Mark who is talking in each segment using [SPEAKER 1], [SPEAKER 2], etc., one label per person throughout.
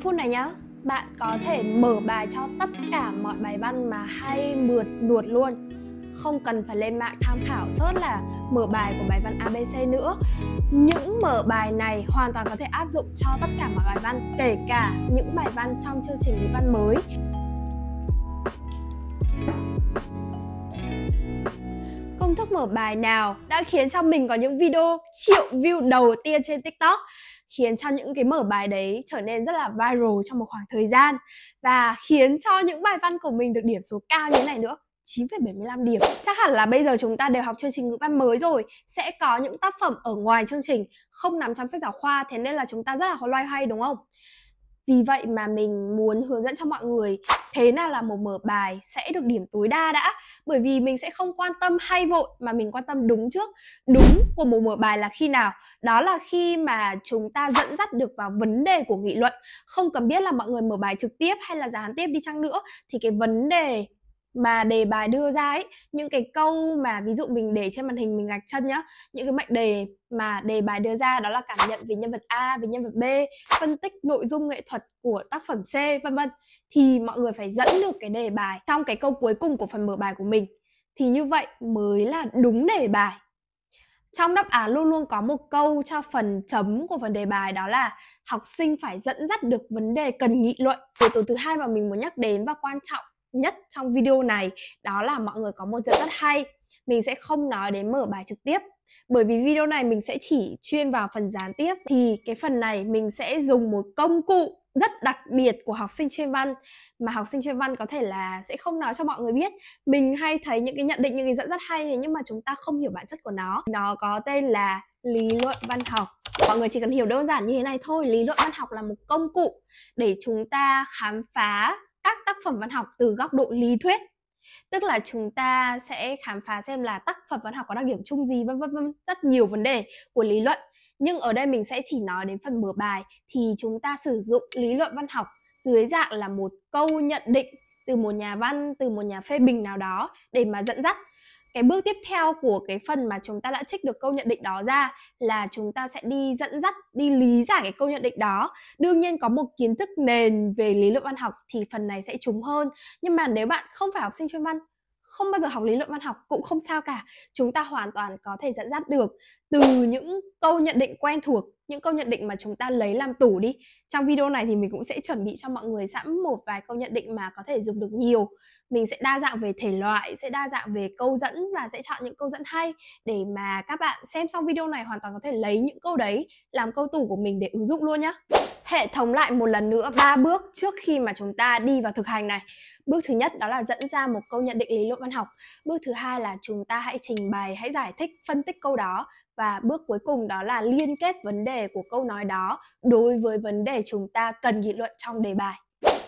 [SPEAKER 1] phút này nhá bạn có thể mở bài cho tất cả mọi bài văn mà hay mượt nuột luôn không cần phải lên mạng tham khảo sớt là mở bài của bài văn ABC nữa những mở bài này hoàn toàn có thể áp dụng cho tất cả mọi bài văn kể cả những bài văn trong chương trình ngữ văn mới công thức mở bài nào đã khiến cho mình có những video triệu view đầu tiên trên TikTok khiến cho những cái mở bài đấy trở nên rất là viral trong một khoảng thời gian và khiến cho những bài văn của mình được điểm số cao như thế này nữa 9,75 điểm. Chắc hẳn là bây giờ chúng ta đều học chương trình ngữ văn mới rồi, sẽ có những tác phẩm ở ngoài chương trình không nằm trong sách giáo khoa, thế nên là chúng ta rất là loay hoay đúng không? vì vậy mà mình muốn hướng dẫn cho mọi người thế nào là một mở bài sẽ được điểm tối đa đã bởi vì mình sẽ không quan tâm hay vội mà mình quan tâm đúng trước đúng của một mở bài là khi nào đó là khi mà chúng ta dẫn dắt được vào vấn đề của nghị luận không cần biết là mọi người mở bài trực tiếp hay là dán tiếp đi chăng nữa thì cái vấn đề mà đề bài đưa ra ấy những cái câu mà ví dụ mình để trên màn hình mình gạch chân nhá những cái mệnh đề mà đề bài đưa ra đó là cảm nhận về nhân vật A về nhân vật B phân tích nội dung nghệ thuật của tác phẩm C vân vân thì mọi người phải dẫn được cái đề bài trong cái câu cuối cùng của phần mở bài của mình thì như vậy mới là đúng đề bài trong đáp án luôn luôn có một câu cho phần chấm của phần đề bài đó là học sinh phải dẫn dắt được vấn đề cần nghị luận yếu tố thứ hai mà mình muốn nhắc đến và quan trọng nhất trong video này đó là mọi người có một dẫn rất hay mình sẽ không nói đến mở bài trực tiếp bởi vì video này mình sẽ chỉ chuyên vào phần gián tiếp thì cái phần này mình sẽ dùng một công cụ rất đặc biệt của học sinh chuyên văn mà học sinh chuyên văn có thể là sẽ không nói cho mọi người biết mình hay thấy những cái nhận định những cái dẫn rất hay nhưng mà chúng ta không hiểu bản chất của nó nó có tên là lý luận văn học mọi người chỉ cần hiểu đơn giản như thế này thôi lý luận văn học là một công cụ để chúng ta khám phá phẩm văn học từ góc độ lý thuyết tức là chúng ta sẽ khám phá xem là tác phẩm văn học có đặc điểm chung gì vân vân vân rất nhiều vấn đề của lý luận nhưng ở đây mình sẽ chỉ nói đến phần mở bài thì chúng ta sử dụng lý luận văn học dưới dạng là một câu nhận định từ một nhà văn từ một nhà phê bình nào đó để mà dẫn dắt cái bước tiếp theo của cái phần mà chúng ta đã trích được câu nhận định đó ra là chúng ta sẽ đi dẫn dắt đi lý giải cái câu nhận định đó đương nhiên có một kiến thức nền về lý luận văn học thì phần này sẽ trúng hơn nhưng mà nếu bạn không phải học sinh chuyên văn không bao giờ học lý luận văn học cũng không sao cả chúng ta hoàn toàn có thể dẫn dắt được từ những câu nhận định quen thuộc những câu nhận định mà chúng ta lấy làm tủ đi trong video này thì mình cũng sẽ chuẩn bị cho mọi người sẵn một vài câu nhận định mà có thể dùng được nhiều mình sẽ đa dạng về thể loại sẽ đa dạng về câu dẫn và sẽ chọn những câu dẫn hay để mà các bạn xem xong video này hoàn toàn có thể lấy những câu đấy làm câu tủ của mình để ứng dụng luôn nhé. hệ thống lại một lần nữa ba bước trước khi mà chúng ta đi vào thực hành này Bước thứ nhất đó là dẫn ra một câu nhận định lý luận văn học. Bước thứ hai là chúng ta hãy trình bày, hãy giải thích, phân tích câu đó và bước cuối cùng đó là liên kết vấn đề của câu nói đó đối với vấn đề chúng ta cần nghị luận trong đề bài.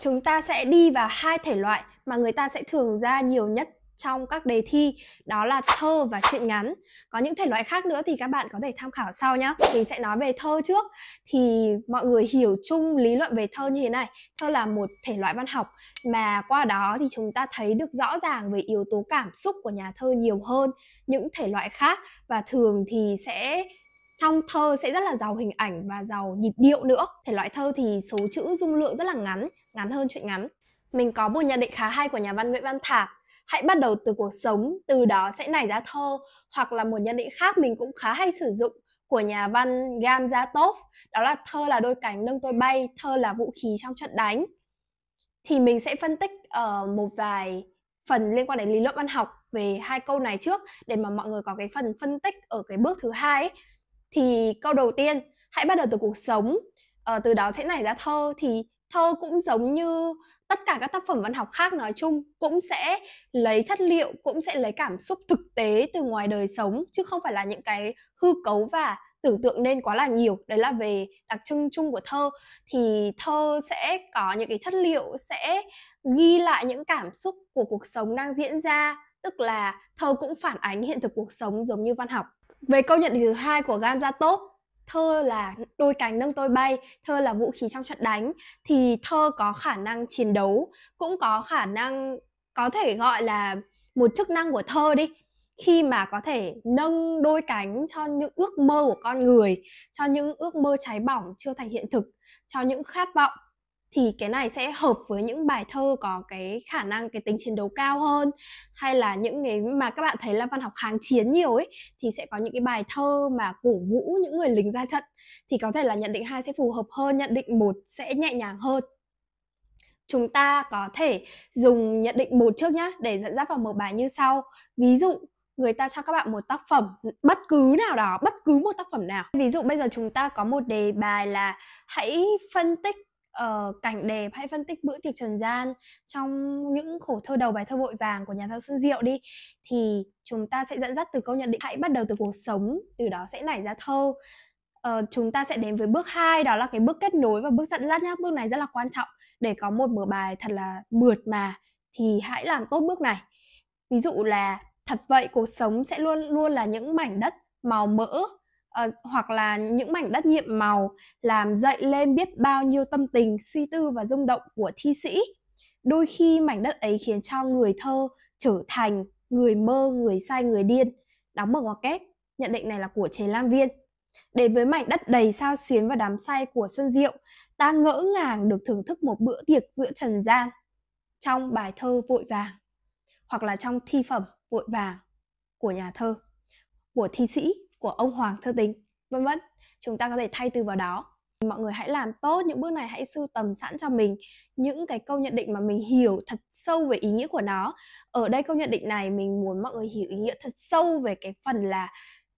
[SPEAKER 1] Chúng ta sẽ đi vào hai thể loại mà người ta sẽ thường ra nhiều nhất trong các đề thi đó là thơ và truyện ngắn có những thể loại khác nữa thì các bạn có thể tham khảo sau nhé mình sẽ nói về thơ trước thì mọi người hiểu chung lý luận về thơ như thế này thơ là một thể loại văn học mà qua đó thì chúng ta thấy được rõ ràng về yếu tố cảm xúc của nhà thơ nhiều hơn những thể loại khác và thường thì sẽ trong thơ sẽ rất là giàu hình ảnh và giàu nhịp điệu nữa thể loại thơ thì số chữ dung lượng rất là ngắn ngắn hơn truyện ngắn mình có một nhận định khá hay của nhà văn Nguyễn Văn Thạc hãy bắt đầu từ cuộc sống từ đó sẽ nảy ra thơ hoặc là một nhận định khác mình cũng khá hay sử dụng của nhà văn Gamzatov đó là thơ là đôi cánh nâng tôi bay thơ là vũ khí trong trận đánh thì mình sẽ phân tích ở ờ, uh, một vài phần liên quan đến lý luận văn học về hai câu này trước để mà mọi người có cái phần phân tích ở cái bước thứ hai ấy. thì câu đầu tiên hãy bắt đầu từ cuộc sống ờ, từ đó sẽ nảy ra thơ thì thơ cũng giống như tất cả các tác phẩm văn học khác nói chung cũng sẽ lấy chất liệu cũng sẽ lấy cảm xúc thực tế từ ngoài đời sống chứ không phải là những cái hư cấu và tưởng tượng nên quá là nhiều đấy là về đặc trưng chung của thơ thì thơ sẽ có những cái chất liệu sẽ ghi lại những cảm xúc của cuộc sống đang diễn ra tức là thơ cũng phản ánh hiện thực cuộc sống giống như văn học về câu nhận thứ hai của Gamza tốt thơ là đôi cánh nâng tôi bay thơ là vũ khí trong trận đánh thì thơ có khả năng chiến đấu cũng có khả năng có thể gọi là một chức năng của thơ đi khi mà có thể nâng đôi cánh cho những ước mơ của con người cho những ước mơ cháy bỏng chưa thành hiện thực cho những khát vọng thì cái này sẽ hợp với những bài thơ có cái khả năng cái tính chiến đấu cao hơn hay là những cái mà các bạn thấy là văn học kháng chiến nhiều ấy thì sẽ có những cái bài thơ mà cổ vũ những người lính ra trận thì có thể là nhận định hai sẽ phù hợp hơn nhận định một sẽ nhẹ nhàng hơn chúng ta có thể dùng nhận định một trước nhá để dẫn dắt vào một bài như sau ví dụ người ta cho các bạn một tác phẩm bất cứ nào đó bất cứ một tác phẩm nào ví dụ bây giờ chúng ta có một đề bài là hãy phân tích uh, cảnh đẹp hãy phân tích bữa tiệc trần gian trong những khổ thơ đầu bài thơ vội vàng của nhà thơ xuân diệu đi thì chúng ta sẽ dẫn dắt từ câu nhận định hãy bắt đầu từ cuộc sống từ đó sẽ nảy ra thơ uh, chúng ta sẽ đến với bước 2 đó là cái bước kết nối và bước dẫn dắt nhá bước này rất là quan trọng để có một mở bài thật là mượt mà thì hãy làm tốt bước này ví dụ là thật vậy cuộc sống sẽ luôn luôn là những mảnh đất màu mỡ à, hoặc là những mảnh đất nhiệm màu làm dậy lên biết bao nhiêu tâm tình, suy tư và rung động của thi sĩ. Đôi khi mảnh đất ấy khiến cho người thơ trở thành người mơ, người say, người điên. Đóng mở ngoặc kép, nhận định này là của Chế Lam Viên. Đến với mảnh đất đầy sao xuyến và đám say của Xuân Diệu, ta ngỡ ngàng được thưởng thức một bữa tiệc giữa trần gian trong bài thơ vội vàng hoặc là trong thi phẩm vội vàng của nhà thơ, của thi sĩ của ông hoàng thơ tính vân vân chúng ta có thể thay từ vào đó mọi người hãy làm tốt những bước này hãy sưu tầm sẵn cho mình những cái câu nhận định mà mình hiểu thật sâu về ý nghĩa của nó ở đây câu nhận định này mình muốn mọi người hiểu ý nghĩa thật sâu về cái phần là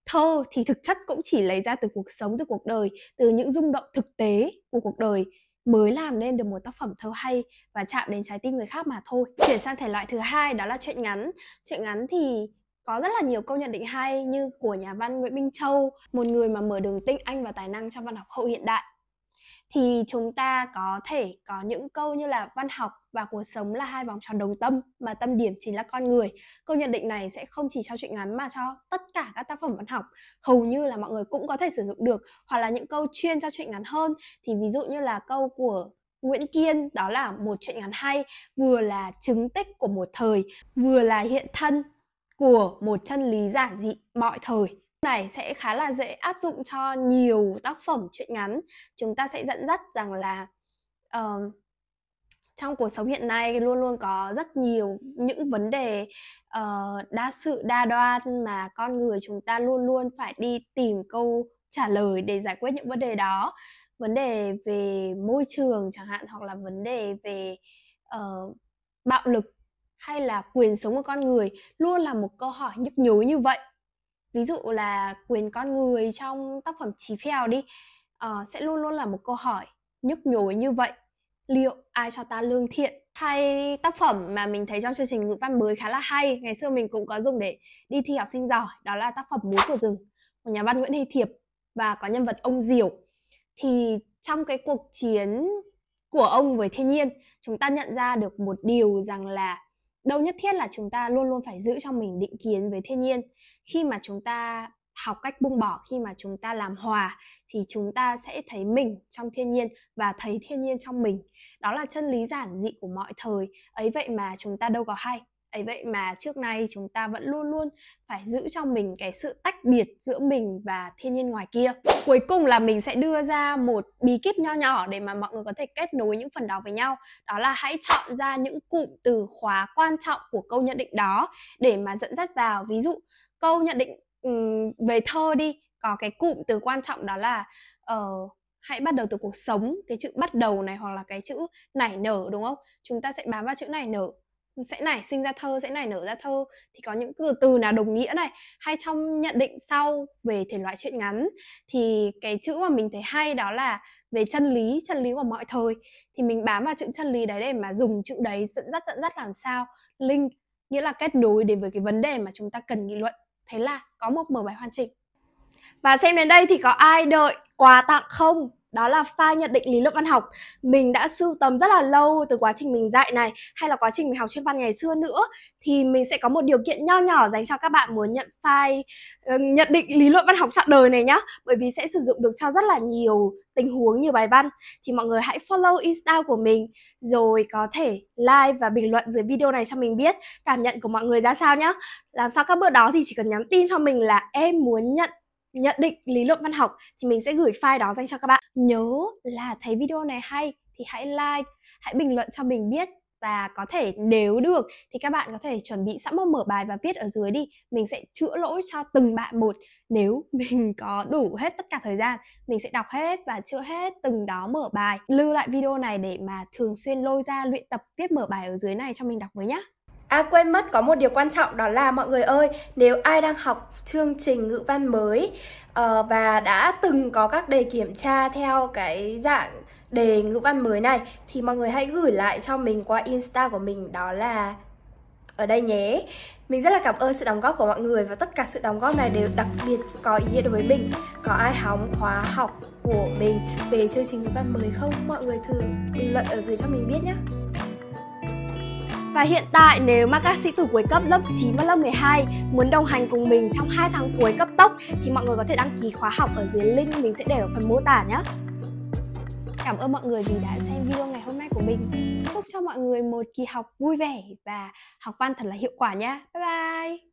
[SPEAKER 1] thơ thì thực chất cũng chỉ lấy ra từ cuộc sống từ cuộc đời từ những rung động thực tế của cuộc đời mới làm nên được một tác phẩm thơ hay và chạm đến trái tim người khác mà thôi chuyển sang thể loại thứ hai đó là truyện ngắn truyện ngắn thì có rất là nhiều câu nhận định hay như của nhà văn Nguyễn Minh Châu, một người mà mở đường tinh anh và tài năng trong văn học hậu hiện đại. Thì chúng ta có thể có những câu như là văn học và cuộc sống là hai vòng tròn đồng tâm mà tâm điểm chính là con người. Câu nhận định này sẽ không chỉ cho truyện ngắn mà cho tất cả các tác phẩm văn học, hầu như là mọi người cũng có thể sử dụng được hoặc là những câu chuyên cho truyện ngắn hơn thì ví dụ như là câu của Nguyễn Kiên đó là một chuyện ngắn hay vừa là chứng tích của một thời vừa là hiện thân của một chân lý giản dị mọi thời này sẽ khá là dễ áp dụng cho nhiều tác phẩm truyện ngắn chúng ta sẽ dẫn dắt rằng là uh, trong cuộc sống hiện nay luôn luôn có rất nhiều những vấn đề uh, đa sự đa đoan mà con người chúng ta luôn luôn phải đi tìm câu trả lời để giải quyết những vấn đề đó vấn đề về môi trường chẳng hạn hoặc là vấn đề về uh, bạo lực hay là quyền sống của con người luôn là một câu hỏi nhức nhối như vậy ví dụ là quyền con người trong tác phẩm Chí Phèo đi uh, sẽ luôn luôn là một câu hỏi nhức nhối như vậy liệu ai cho ta lương thiện hay tác phẩm mà mình thấy trong chương trình ngữ văn mới khá là hay ngày xưa mình cũng có dùng để đi thi học sinh giỏi đó là tác phẩm múa của rừng của nhà văn Nguyễn Huy Thiệp và có nhân vật ông Diều thì trong cái cuộc chiến của ông với thiên nhiên chúng ta nhận ra được một điều rằng là đâu nhất thiết là chúng ta luôn luôn phải giữ trong mình định kiến với thiên nhiên khi mà chúng ta học cách buông bỏ khi mà chúng ta làm hòa thì chúng ta sẽ thấy mình trong thiên nhiên và thấy thiên nhiên trong mình đó là chân lý giản dị của mọi thời ấy vậy mà chúng ta đâu có hay ấy vậy mà trước nay chúng ta vẫn luôn luôn phải giữ trong mình cái sự tách biệt giữa mình và thiên nhiên ngoài kia cuối cùng là mình sẽ đưa ra một bí kíp nho nhỏ để mà mọi người có thể kết nối những phần đó với nhau đó là hãy chọn ra những cụm từ khóa quan trọng của câu nhận định đó để mà dẫn dắt vào ví dụ câu nhận định um, về thơ đi có cái cụm từ quan trọng đó là uh, hãy bắt đầu từ cuộc sống cái chữ bắt đầu này hoặc là cái chữ nảy nở đúng không chúng ta sẽ bám vào chữ nảy nở sẽ nảy sinh ra thơ sẽ nảy nở ra thơ thì có những từ từ nào đồng nghĩa này hay trong nhận định sau về thể loại chuyện ngắn thì cái chữ mà mình thấy hay đó là về chân lý chân lý của mọi thời thì mình bám vào chữ chân lý đấy để mà dùng chữ đấy dẫn dắt dẫn dắt làm sao linh nghĩa là kết nối đến với cái vấn đề mà chúng ta cần nghị luận thế là có một mở bài hoàn chỉnh và xem đến đây thì có ai đợi quà tặng không đó là pha nhận định lý luận văn học mình đã sưu tầm rất là lâu từ quá trình mình dạy này hay là quá trình mình học chuyên văn ngày xưa nữa thì mình sẽ có một điều kiện nho nhỏ dành cho các bạn muốn nhận file ờ, nhận định lý luận văn học chọn đời này nhá bởi vì sẽ sử dụng được cho rất là nhiều tình huống nhiều bài văn thì mọi người hãy follow insta của mình rồi có thể like và bình luận dưới video này cho mình biết cảm nhận của mọi người ra sao nhá làm sao các bước đó thì chỉ cần nhắn tin cho mình là em muốn nhận nhận định lý luận văn học thì mình sẽ gửi file đó dành cho các bạn. Nhớ là thấy video này hay thì hãy like, hãy bình luận cho mình biết và có thể nếu được thì các bạn có thể chuẩn bị sẵn một mở bài và viết ở dưới đi mình sẽ chữa lỗi cho từng bạn một nếu mình có đủ hết tất cả thời gian mình sẽ đọc hết và chữa hết từng đó mở bài lưu lại video này để mà thường xuyên lôi ra luyện tập viết mở bài ở dưới này cho mình đọc với nhá À quên mất có một điều quan trọng đó là mọi người ơi, nếu ai đang học chương trình ngữ văn mới uh, và đã từng có các đề kiểm tra theo cái dạng đề ngữ văn mới này thì mọi người hãy gửi lại cho mình qua Insta của mình đó là ở đây nhé. Mình rất là cảm ơn sự đóng góp của mọi người và tất cả sự đóng góp này đều đặc biệt có ý nghĩa đối với mình. Có ai hóng khóa học của mình về chương trình ngữ văn mới không? Mọi người thử bình luận ở dưới cho mình biết nhé. Và hiện tại nếu mà các sĩ tử cuối cấp lớp 9 và lớp 12 muốn đồng hành cùng mình trong 2 tháng cuối cấp tốc thì mọi người có thể đăng ký khóa học ở dưới link mình sẽ để ở phần mô tả nhé. Cảm ơn mọi người vì đã xem video ngày hôm nay của mình. Chúc cho mọi người một kỳ học vui vẻ và học văn thật là hiệu quả nhé. Bye bye!